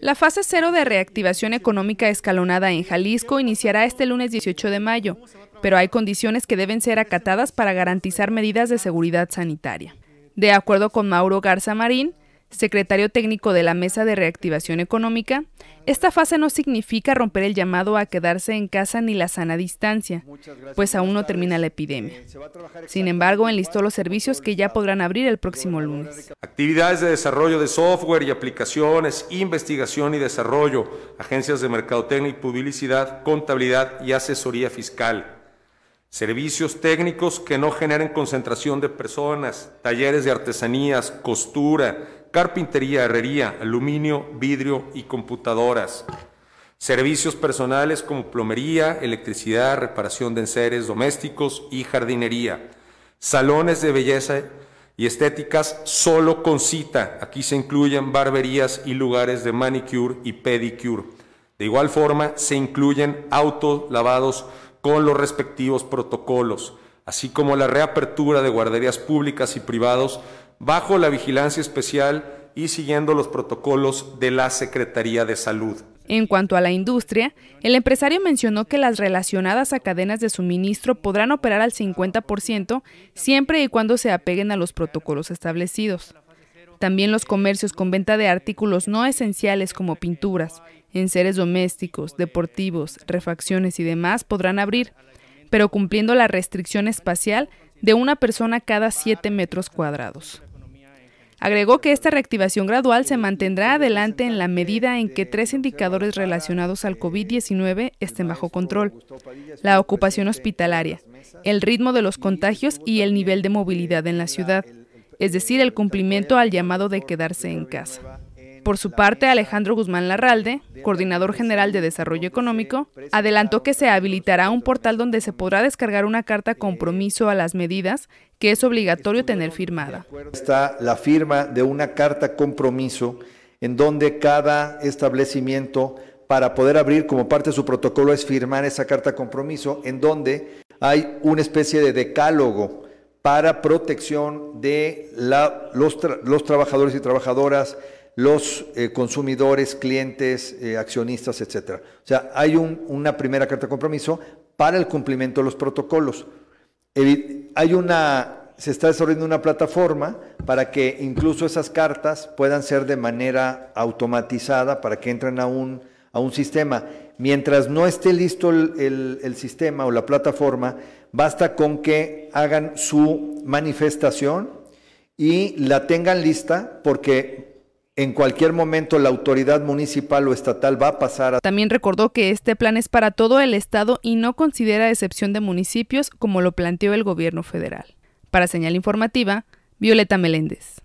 La fase cero de reactivación económica escalonada en Jalisco iniciará este lunes 18 de mayo, pero hay condiciones que deben ser acatadas para garantizar medidas de seguridad sanitaria. De acuerdo con Mauro Garza Marín, secretario técnico de la Mesa de Reactivación Económica, esta fase no significa romper el llamado a quedarse en casa ni la sana distancia, pues aún no termina la epidemia. Eh, Sin embargo, enlistó los servicios que ya podrán abrir el próximo lunes. Actividades de desarrollo de software y aplicaciones, investigación y desarrollo, agencias de mercadotecnia y publicidad, contabilidad y asesoría fiscal. Servicios técnicos que no generen concentración de personas, talleres de artesanías, costura, carpintería, herrería, aluminio, vidrio y computadoras. Servicios personales como plomería, electricidad, reparación de enseres domésticos y jardinería. Salones de belleza y estéticas solo con cita. Aquí se incluyen barberías y lugares de manicure y pedicure. De igual forma, se incluyen autos lavados con los respectivos protocolos así como la reapertura de guarderías públicas y privados bajo la vigilancia especial y siguiendo los protocolos de la Secretaría de Salud. En cuanto a la industria, el empresario mencionó que las relacionadas a cadenas de suministro podrán operar al 50% siempre y cuando se apeguen a los protocolos establecidos. También los comercios con venta de artículos no esenciales como pinturas, enseres domésticos, deportivos, refacciones y demás podrán abrir, pero cumpliendo la restricción espacial de una persona cada siete metros cuadrados. Agregó que esta reactivación gradual se mantendrá adelante en la medida en que tres indicadores relacionados al COVID-19 estén bajo control. La ocupación hospitalaria, el ritmo de los contagios y el nivel de movilidad en la ciudad, es decir, el cumplimiento al llamado de quedarse en casa. Por su parte, Alejandro Guzmán Larralde, coordinador general de Desarrollo Económico, adelantó que se habilitará un portal donde se podrá descargar una carta compromiso a las medidas que es obligatorio tener firmada. Está la firma de una carta compromiso en donde cada establecimiento para poder abrir como parte de su protocolo es firmar esa carta compromiso en donde hay una especie de decálogo para protección de los trabajadores y trabajadoras, los eh, consumidores, clientes, eh, accionistas, etcétera. O sea, hay una primera carta de compromiso para el cumplimiento de los protocolos. hay una, se está desarrollando una plataforma para que incluso esas cartas puedan ser de manera automatizada, para que entren a un, a un sistema. Mientras no esté listo el sistema o la plataforma, basta con que hagan su manifestación y la tengan lista porque en cualquier momento la autoridad municipal o estatal va a pasar a... También recordó que este plan es para todo el Estado y no considera excepción de municipios como lo planteó el gobierno federal. Para señal informativa, Violeta Meléndez.